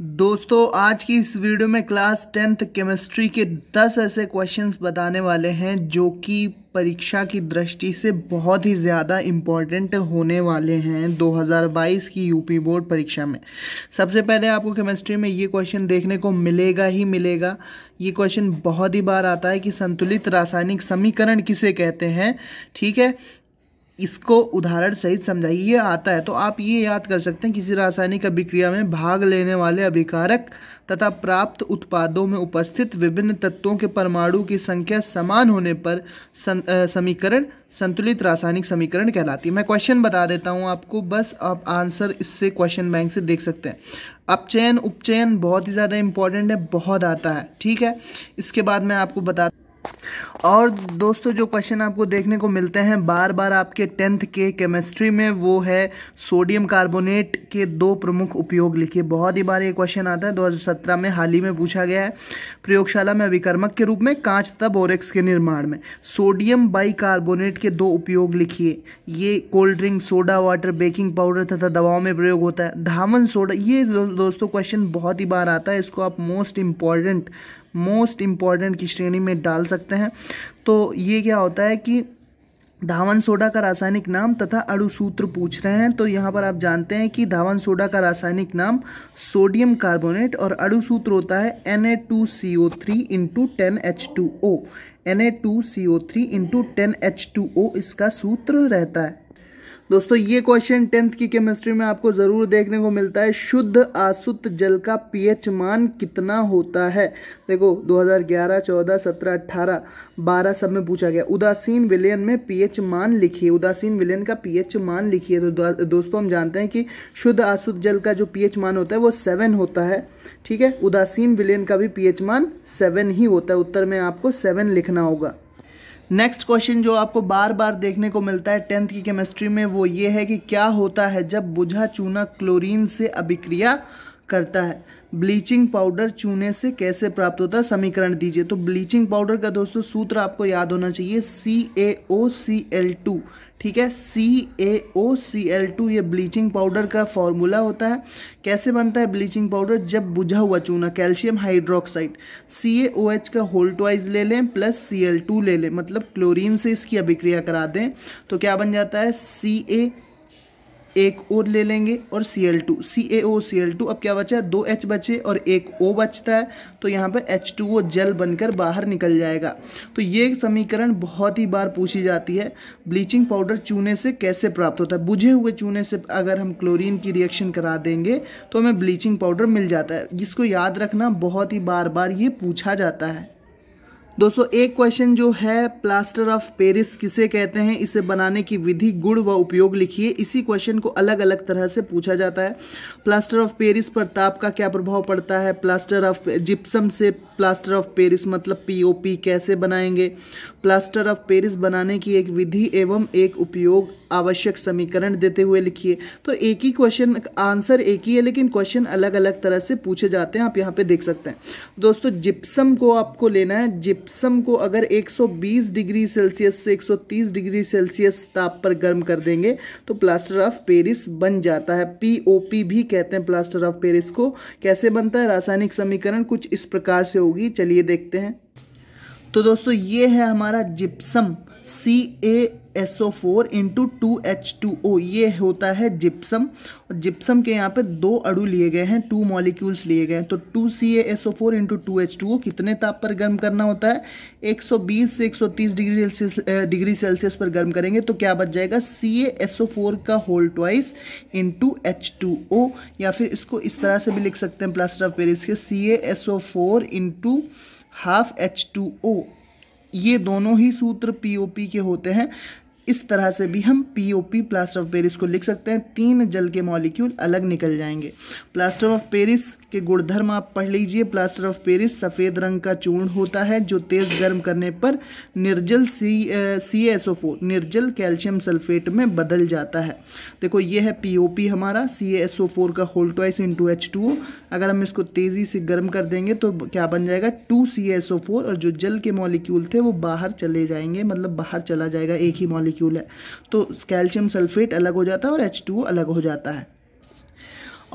दोस्तों आज की इस वीडियो में क्लास टेंथ केमिस्ट्री के 10 ऐसे क्वेश्चंस बताने वाले हैं जो कि परीक्षा की दृष्टि से बहुत ही ज़्यादा इम्पॉर्टेंट होने वाले हैं 2022 की यूपी बोर्ड परीक्षा में सबसे पहले आपको केमिस्ट्री में ये क्वेश्चन देखने को मिलेगा ही मिलेगा ये क्वेश्चन बहुत ही बार आता है कि संतुलित रासायनिक समीकरण किसे कहते हैं ठीक है इसको उदाहरण सहित समझाइए ये आता है तो आप ये याद कर सकते हैं किसी रासायनिक अभिक्रिया में भाग लेने वाले अभिकारक तथा प्राप्त उत्पादों में उपस्थित विभिन्न तत्वों के परमाणु की संख्या समान होने पर सं, समीकरण संतुलित रासायनिक समीकरण कहलाती है मैं क्वेश्चन बता देता हूँ आपको बस आप आंसर इससे क्वेश्चन बैंक से देख सकते हैं अपचयन उपचयन बहुत ही ज़्यादा इंपॉर्टेंट है बहुत आता है ठीक है इसके बाद मैं आपको बता और दोस्तों जो क्वेश्चन आपको देखने को मिलते हैं बार बार आपके टेंथ के केमिस्ट्री में वो है सोडियम कार्बोनेट के दो प्रमुख उपयोग लिखिए बहुत ही बार ये क्वेश्चन आता है 2017 में हाल ही में पूछा गया है प्रयोगशाला में अभिकर्मक के रूप में कांच तथा बोरेक्स के निर्माण में सोडियम बाई के दो उपयोग लिखिए ये cold drink soda water baking powder तथा दवाओं में प्रयोग होता है धावन सोडा ये दो, दोस्तों क्वेश्चन बहुत ही बार आता है इसको आप मोस्ट इम्पॉर्टेंट मोस्ट इम्पॉर्टेंट की श्रेणी में डाल सकते हैं तो ये क्या होता है कि धावन सोडा का रासायनिक नाम तथा अड़ुसूत्र पूछ रहे हैं तो यहाँ पर आप जानते हैं कि धावन सोडा का रासायनिक नाम सोडियम कार्बोनेट और अड़ुसूत्र होता है N A two C O three into ten H two O N A two C O three into ten H two O इसका सूत्र रहता है दोस्तों ये क्वेश्चन टेंथ की केमिस्ट्री में आपको ज़रूर देखने को मिलता है शुद्ध आसुत जल का पीएच मान कितना होता है देखो 2011, 14, 17, 18, 12 सब में पूछा गया उदासीन विलयन में पीएच मान लिखिए उदासीन विलयन का पीएच मान लिखिए तो दोस्तों हम जानते हैं कि शुद्ध आसुत जल का जो पीएच मान होता है वो सेवन होता है ठीक है उदासीन विलयन का भी पीएच मान सेवन ही होता है उत्तर में आपको सेवन लिखना होगा नेक्स्ट क्वेश्चन जो आपको बार बार देखने को मिलता है टेंथ की केमिस्ट्री में वो ये है कि क्या होता है जब बुझा चूना क्लोरीन से अभिक्रिया करता है ब्लीचिंग पाउडर चूने से कैसे प्राप्त होता है समीकरण दीजिए तो ब्लीचिंग पाउडर का दोस्तों सूत्र आपको याद होना चाहिए सी A O C L two ठीक है C A O C L two ये ब्लीचिंग पाउडर का फॉर्मूला होता है कैसे बनता है ब्लीचिंग पाउडर जब बुझा हुआ चूना calcium hydroxide C A O H का होल ट्वाइज ले लें प्लस सी एल टू ले लें मतलब क्लोरीन से इसकी अभिक्रिया करा दें तो क्या बन जाता है सी ए एक और ले लेंगे और C L two C A O C L two अब क्या बचा दो एच बचे और एक ओ बचता है तो यहाँ पर एच टू ओ जल बनकर बाहर निकल जाएगा तो ये समीकरण बहुत ही बार पूछी जाती है ब्लीचिंग पाउडर चूने से कैसे प्राप्त होता है बुझे हुए चूने से अगर हम क्लोरीन की रिएक्शन करा देंगे तो हमें ब्लीचिंग पाउडर मिल जाता है जिसको याद रखना बहुत ही बार बार ये पूछा जाता है दोस्तों एक क्वेश्चन जो है प्लास्टर ऑफ पेरिस किसे कहते हैं इसे बनाने की विधि गुण व उपयोग लिखिए इसी क्वेश्चन को अलग अलग तरह से पूछा जाता है प्लास्टर ऑफ पेरिस पर ताप का क्या प्रभाव पड़ता है प्लास्टर ऑफ जिप्सम से प्लास्टर ऑफ पेरिस मतलब पीओपी कैसे बनाएंगे प्लास्टर ऑफ पेरिस बनाने की एक विधि एवं एक उपयोग आवश्यक समीकरण देते हुए लिखिए तो एक ही क्वेश्चन आंसर एक ही है लेकिन क्वेश्चन अलग अलग तरह से पूछे जाते हैं आप यहाँ पे देख सकते हैं दोस्तों जिप्सम को आपको लेना है जिप जिप्सम को अगर 120 डिग्री सेल्सियस से 130 डिग्री सेल्सियस ताप पर गर्म कर देंगे तो प्लास्टर ऑफ पेरिस बन जाता है पीओपी भी कहते हैं प्लास्टर ऑफ पेरिस को कैसे बनता है रासायनिक समीकरण कुछ इस प्रकार से होगी चलिए देखते हैं तो दोस्तों ये है हमारा gypsum C A S O four into two H two O ये होता है जिप्सम और जिप्सम के यहाँ पे दो अड़ू लिए गए हैं टू मॉलिक्यूल्स लिए गए हैं तो two C S O four into two H two O कितने ताप पर गर्म करना होता है 120 से 130 डिग्री सेल्सियस डिग्री सेल्सियस पर गर्म करेंगे तो क्या बच जाएगा सी एस ओ फोर का whole twice into H two O या फिर इसको इस तरह से भी लिख सकते हैं प्लास्टर ऑफ पेरिस के C S O four into half H two O ये दोनों ही सूत्र पी के होते हैं इस तरह से भी हम P O P plaster of Paris को लिख सकते हैं तीन जल के मॉलिक्यूल अलग निकल जाएंगे प्लास्टर ऑफ पेरिस के गुणधर्म आप पढ़ लीजिए प्लास्टर ऑफ पेरिस सफ़ेद रंग का चूर्ण होता है जो तेज़ गर्म करने पर निर्जल C C S O four निर्जल कैल्शियम सल्फेट में बदल जाता है देखो ये है पी ओ पी हमारा सी एस ओ फोर का whole twice two H two O अगर हम इसको तेज़ी से गर्म कर देंगे तो क्या बन जाएगा two C S O four और जो जल के मॉलिक्यूल थे वो बाहर चले जाएंगे मतलब बाहर चला जाएगा एक ही मॉलिक्यूल मॉलिक्यूल है तो कैल्शियम सल्फेट अलग हो जाता है और एच अलग हो जाता है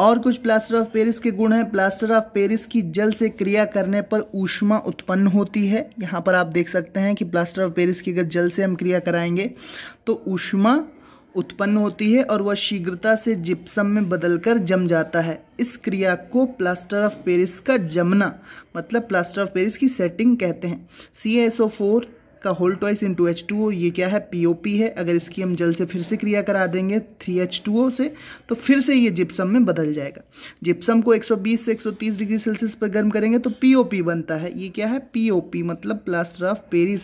और कुछ प्लास्टर ऑफ पेरिस के गुण हैं प्लास्टर ऑफ पेरिस की जल से क्रिया करने पर ऊष्मा उत्पन्न होती है यहाँ पर आप देख सकते हैं कि प्लास्टर ऑफ पेरिस की अगर जल से हम क्रिया कराएंगे तो ऊष्मा उत्पन्न होती है और वह शीघ्रता से जिप्सम में बदलकर जम जाता है इस क्रिया को प्लास्टर ऑफ पेरिस का जमना मतलब प्लास्टर ऑफ पेरिस की सेटिंग कहते हैं सी एस ओ फोर का whole twice into H two O ये क्या है पी ओ पी है अगर इसकी हम जल से फिर से क्रिया करा देंगे थ्री एच टू ओ से तो फिर से ये जिप्सम में बदल जाएगा जिप्सम को 120 से 130 डिग्री सेल्सियस पर गर्म करेंगे तो पी ओ पी बनता है ये क्या है पी ओ पी मतलब प्लास्टर ऑफ पेरिस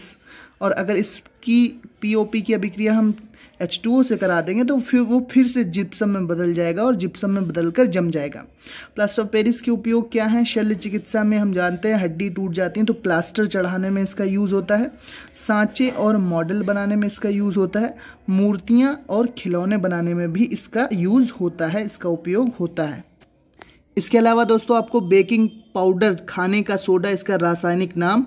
और अगर इसकी पी ओ पी की अभिक्रिया हम एच टू ओ से करा देंगे तो फिर वो फिर से जिप्सम में बदल जाएगा और जिप्सम में बदल कर जम जाएगा प्लास्टर ऑफ पेरिस के उपयोग क्या है शल्य चिकित्सा में हम जानते हैं हड्डी टूट जाती है तो प्लास्टर चढ़ाने में इसका यूज़ होता है सांचे और मॉडल बनाने में इसका यूज़ होता है मूर्तियाँ और खिलौने बनाने में भी इसका यूज़ होता है इसका उपयोग होता है इसके अलावा दोस्तों आपको बेकिंग पाउडर खाने का सोडा इसका रासायनिक नाम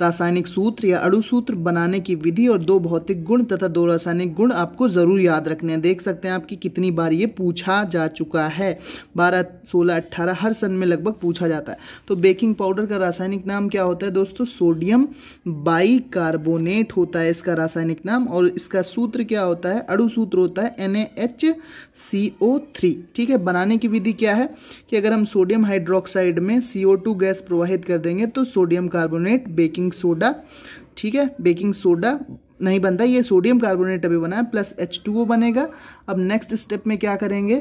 रासायनिक सूत्र या अड़ुसूत्र बनाने की विधि और दो भौतिक गुण तथा दो रासायनिक गुण आपको ज़रूर याद रखने हैं देख सकते हैं आपकी कितनी बार ये पूछा जा चुका है बारह सोलह अट्ठारह हर सन में लगभग पूछा जाता है तो बेकिंग पाउडर का रासायनिक नाम क्या होता है दोस्तों सोडियम बाइकार्बोनेट होता है इसका रासायनिक नाम और इसका सूत्र क्या होता है अणुसूत्र होता है एन ठीक है बनाने की विधि क्या है कि अगर हम सोडियम हाइड्रोक्साइड में सी गैस प्रवाहित कर देंगे तो sodium carbonate baking baking soda ठीक है बेकिंग सोडा नहीं बनता ये सोडियम कार्बोनेट अभी बना है प्लस एच टू ओ बनेगा अब नेक्स्ट स्टेप में क्या करेंगे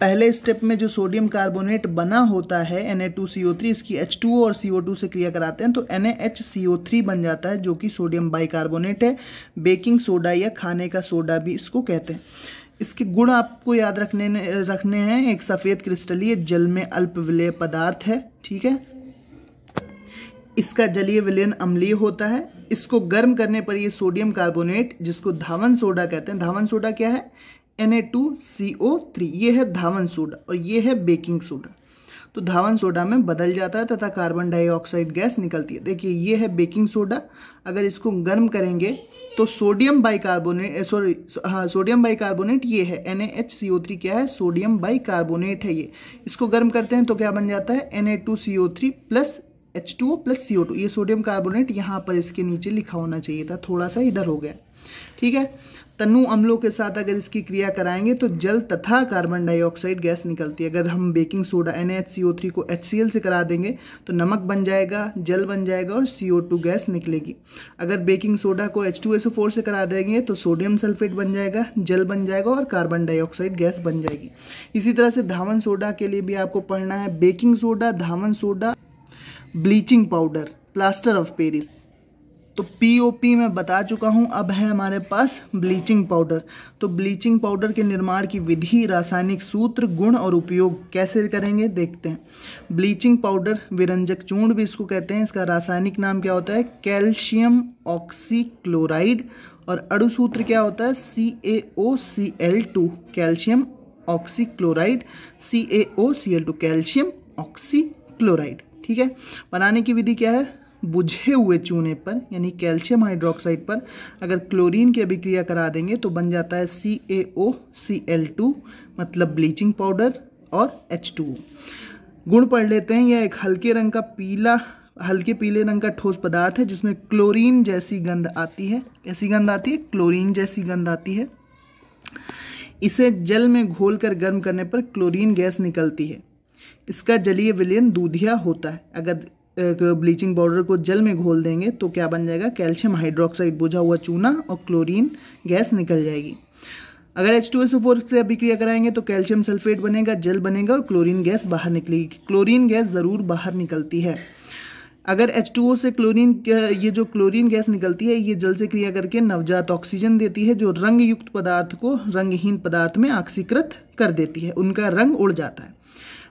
पहले स्टेप में जो सोडियम कार्बोनेट बना होता है Na2CO3 इसकी H2O और CO2 से क्रिया कराते हैं तो NaHCO3 बन जाता है जो कि सोडियम बाइकार्बोनेट है बेकिंग सोडा या खाने का सोडा भी इसको कहते हैं इसके गुण आपको याद रखने रखने हैं एक सफ़ेद क्रिस्टलीय जल में अल्प विलय पदार्थ है ठीक है इसका जलीय विलयन अम्लीय होता है इसको गर्म करने पर ये सोडियम कार्बोनेट जिसको धावन सोडा कहते हैं धावन सोडा क्या है Na2CO3 ये है धावन सोडा और ये है बेकिंग सोडा तो धावन सोडा में बदल जाता है तथा कार्बन डाइऑक्साइड गैस निकलती है देखिए ये है बेकिंग सोडा अगर इसको गर्म करेंगे तो सोडियम बाइकार्बोनेट सॉरी हाँ सोडियम बाइकार्बोनेट ये है NaHCO3 क्या है सोडियम बाइकार्बोनेट है ये इसको गर्म करते हैं तो क्या बन जाता है Na2CO3 plus H two O plus C O two ये सोडियम कार्बोनेट यहाँ पर इसके नीचे लिखा होना चाहिए था थोड़ा सा इधर हो गया ठीक है तनु अम्लों के साथ अगर इसकी क्रिया कराएंगे तो जल तथा कार्बन डाइऑक्साइड गैस निकलती है अगर हम बेकिंग सोडा एन को एच से करा देंगे तो नमक बन जाएगा जल बन जाएगा और सी गैस निकलेगी अगर बेकिंग सोडा को एच से करा देंगे तो सोडियम सल्फेट बन जाएगा जल बन जाएगा और कार्बन डाइऑक्साइड गैस बन जाएगी इसी तरह से धावन सोडा के लिए भी आपको पढ़ना है बेकिंग सोडा धावन soda bleaching powder plaster of Paris तो पीओपी मैं बता चुका हूँ अब है हमारे पास ब्लीचिंग पाउडर तो ब्लीचिंग पाउडर के निर्माण की विधि रासायनिक सूत्र गुण और उपयोग कैसे करेंगे देखते हैं ब्लीचिंग पाउडर विरंजक चूर्ण भी इसको कहते हैं इसका रासायनिक नाम क्या होता है कैल्शियम ऑक्सीक्लोराइड और अड़ुसूत्र क्या होता है C A O C L two calcium oxychloride C A O C L two calcium oxychloride ठीक है बनाने की विधि क्या है बुझे हुए चूने पर यानी कैल्शियम हाइड्रोक्साइड पर अगर क्लोरीन की अभिक्रिया करा देंगे तो बन जाता है C A O C L two मतलब ब्लीचिंग पाउडर और एच टू गुण पढ़ लेते हैं यह एक हल्के रंग का पीला हल्के पीले रंग का ठोस पदार्थ है जिसमें क्लोरीन जैसी गंध आती है कैसी गंध आती है क्लोरीन जैसी गंध आती है इसे जल में घोलकर गर्म करने पर क्लोरीन गैस निकलती है इसका जलीय विलयन दूधिया होता है अगर ब्लीचिंग पाउडर को जल में घोल देंगे तो क्या बन जाएगा कैल्शियम हाइड्रोक्साइड बुझा हुआ चूना और क्लोरीन गैस निकल जाएगी अगर एच टू एस फोर से अभिक्रिया कराएंगे तो कैल्शियम सल्फेट बनेगा जल बनेगा और क्लोरीन गैस बाहर निकलेगी क्लोरीन गैस ज़रूर बाहर निकलती है अगर एच टू ओ से क्लोरीन ये जो क्लोरीन गैस निकलती है ये जल से क्रिया करके नवजात ऑक्सीजन देती है जो रंग युक्त पदार्थ को रंगहीन पदार्थ में ऑक्सीकृत कर देती है उनका रंग उड़ जाता है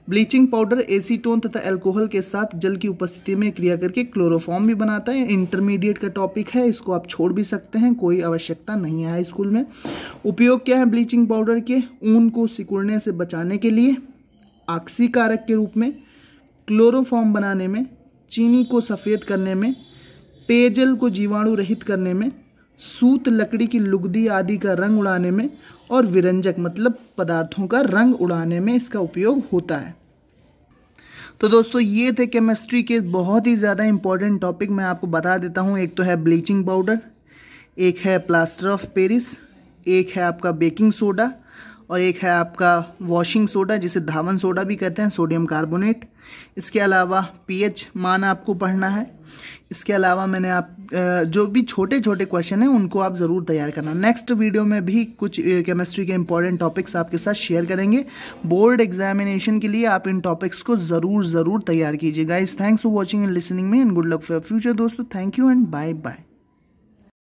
ब्लीचिंग पाउडर एसीटोन तथा एल्कोहल के साथ जल की उपस्थिति में क्रिया करके क्लोरोफॉर्म भी बनाता है इंटरमीडिएट का टॉपिक है इसको आप छोड़ भी सकते हैं कोई आवश्यकता नहीं है स्कूल में उपयोग क्या है ब्लीचिंग पाउडर के ऊन को सिकुड़ने से बचाने के लिए आक्सी कारक के रूप में क्लोरोफॉर्म बनाने में चीनी को सफ़ेद करने में पेयजल को जीवाणु रहित करने में सूत लकड़ी की लुगदी आदि का रंग उड़ाने में और विरंजक मतलब पदार्थों का रंग उड़ाने में इसका उपयोग होता है तो दोस्तों ये थे केमिस्ट्री के बहुत ही ज़्यादा इंपॉर्टेंट टॉपिक मैं आपको बता देता हूँ एक तो है ब्लीचिंग पाउडर एक है प्लास्टर ऑफ पेरिस एक है आपका बेकिंग सोडा और एक है आपका वॉशिंग सोडा जिसे धावन सोडा भी कहते हैं सोडियम कार्बोनेट इसके अलावा पीएच मान आपको पढ़ना है इसके अलावा मैंने आप जो भी छोटे छोटे क्वेश्चन हैं उनको आप ज़रूर तैयार करना नेक्स्ट वीडियो में भी कुछ केमिस्ट्री के इंपॉर्टेंट टॉपिक्स आपके साथ शेयर करेंगे बोर्ड एग्जामिनेशन के लिए आप इन टॉपिक्स को ज़रूर ज़रूर तैयार कीजिए guys thanks for watching and listening में and good luck for future दोस्तों thank you and bye bye